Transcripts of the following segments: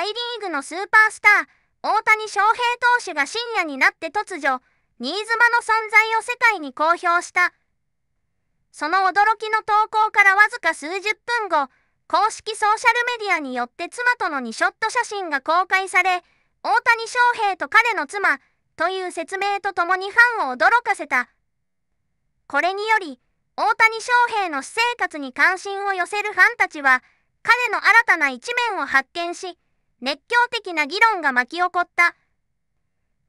大リーグのスーパースター、大谷翔平投手が深夜になって突如、新妻の存在を世界に公表した。その驚きの投稿からわずか数十分後、公式ソーシャルメディアによって妻との2ショット写真が公開され、大谷翔平と彼の妻という説明とともにファンを驚かせた。これにより、大谷翔平の私生活に関心を寄せるファンたちは、彼の新たな一面を発見し、熱狂的な議論が巻き起こった。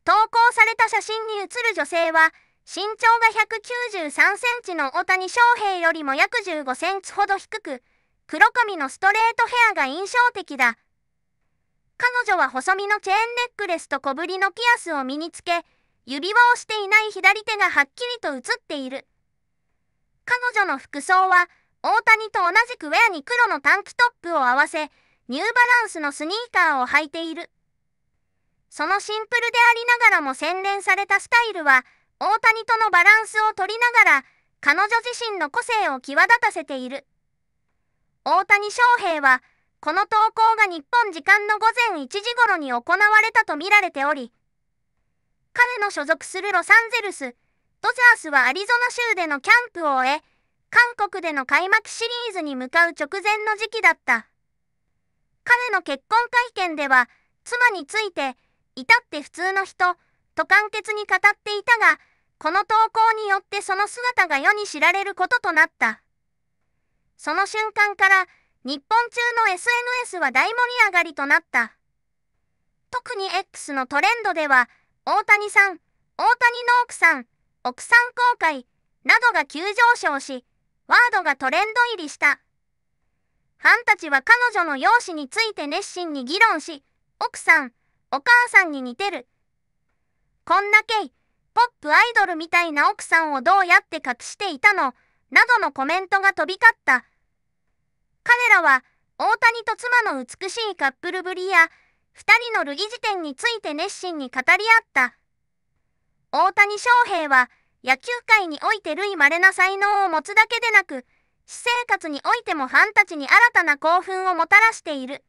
投稿された写真に写る女性は、身長が193センチの大谷翔平よりも約15センチほど低く、黒髪のストレートヘアが印象的だ。彼女は細身のチェーンネックレスと小ぶりのピアスを身につけ、指輪をしていない左手がはっきりと写っている。彼女の服装は、大谷と同じくウェアに黒の短期トップを合わせ、ニューバランスのスニーカーを履いている。そのシンプルでありながらも洗練されたスタイルは、大谷とのバランスを取りながら、彼女自身の個性を際立たせている。大谷翔平は、この投稿が日本時間の午前1時頃に行われたとみられており、彼の所属するロサンゼルス、ドジャースはアリゾナ州でのキャンプを終え、韓国での開幕シリーズに向かう直前の時期だった。彼の結婚会見では、妻について、至って普通の人、と簡潔に語っていたが、この投稿によってその姿が世に知られることとなった。その瞬間から、日本中の SNS は大盛り上がりとなった。特に X のトレンドでは、大谷さん、大谷の奥さん、奥さん公開、などが急上昇し、ワードがトレンド入りした。ハンたちは彼女の容姿について熱心に議論し、奥さん、お母さんに似てる。こんなけい、ポップアイドルみたいな奥さんをどうやって隠していたの、などのコメントが飛び交った。彼らは、大谷と妻の美しいカップルぶりや、二人のルギ辞典について熱心に語り合った。大谷翔平は、野球界において類稀な才能を持つだけでなく、私生活においてもファンたちに新たな興奮をもたらしている。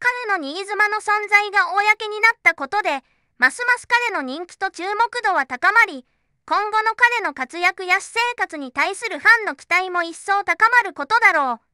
彼の新妻の存在が公になったことで、ますます彼の人気と注目度は高まり、今後の彼の活躍や私生活に対するファンの期待も一層高まることだろう。